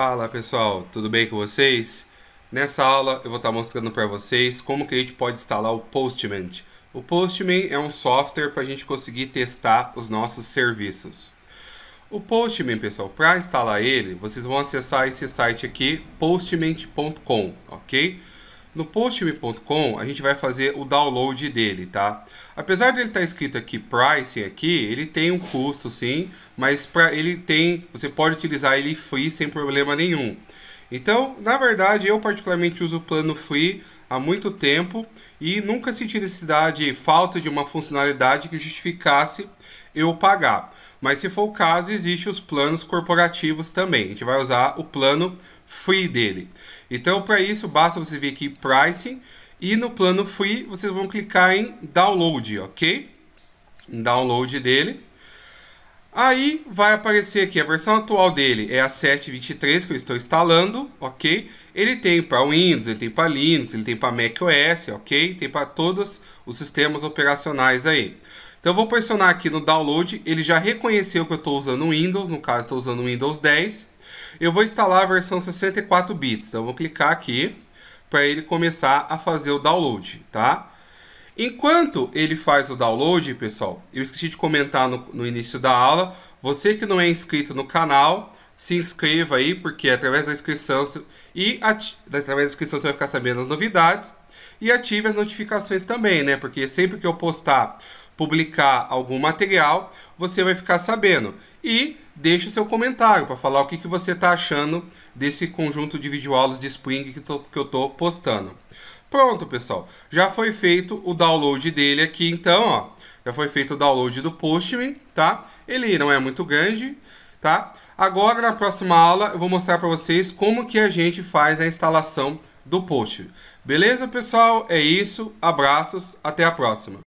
Fala pessoal, tudo bem com vocês? Nessa aula eu vou estar tá mostrando para vocês como que a gente pode instalar o Postman. O Postman é um software para a gente conseguir testar os nossos serviços. O Postman, pessoal, para instalar ele, vocês vão acessar esse site aqui, postman.com, ok? No postme.com a gente vai fazer o download dele, tá? Apesar dele estar tá escrito aqui pricing aqui, ele tem um custo sim, mas para ele tem, você pode utilizar ele free sem problema nenhum. Então, na verdade, eu particularmente uso o plano Free há muito tempo e nunca senti necessidade, falta de uma funcionalidade que justificasse eu pagar. Mas se for o caso, existe os planos corporativos também. A gente vai usar o plano free dele. Então, para isso, basta você vir aqui pricing e no plano free vocês vão clicar em download, ok? Download dele. Aí vai aparecer aqui, a versão atual dele é a 7.23 que eu estou instalando, ok? Ele tem para Windows, ele tem para Linux, ele tem para macOS, ok? Tem para todos os sistemas operacionais aí. Então eu vou pressionar aqui no download, ele já reconheceu que eu estou usando Windows, no caso estou usando Windows 10. Eu vou instalar a versão 64 bits, então eu vou clicar aqui para ele começar a fazer o download, Tá? Enquanto ele faz o download, pessoal, eu esqueci de comentar no, no início da aula, você que não é inscrito no canal, se inscreva aí, porque através da inscrição e através da inscrição você vai ficar sabendo as novidades e ative as notificações também, né? Porque sempre que eu postar, publicar algum material, você vai ficar sabendo. E deixe o seu comentário para falar o que, que você está achando desse conjunto de videoaulas de Spring que, tô, que eu estou postando. Pronto, pessoal. Já foi feito o download dele aqui, então, ó. Já foi feito o download do Postman, tá? Ele não é muito grande, tá? Agora, na próxima aula, eu vou mostrar para vocês como que a gente faz a instalação do Postman. Beleza, pessoal? É isso. Abraços. Até a próxima.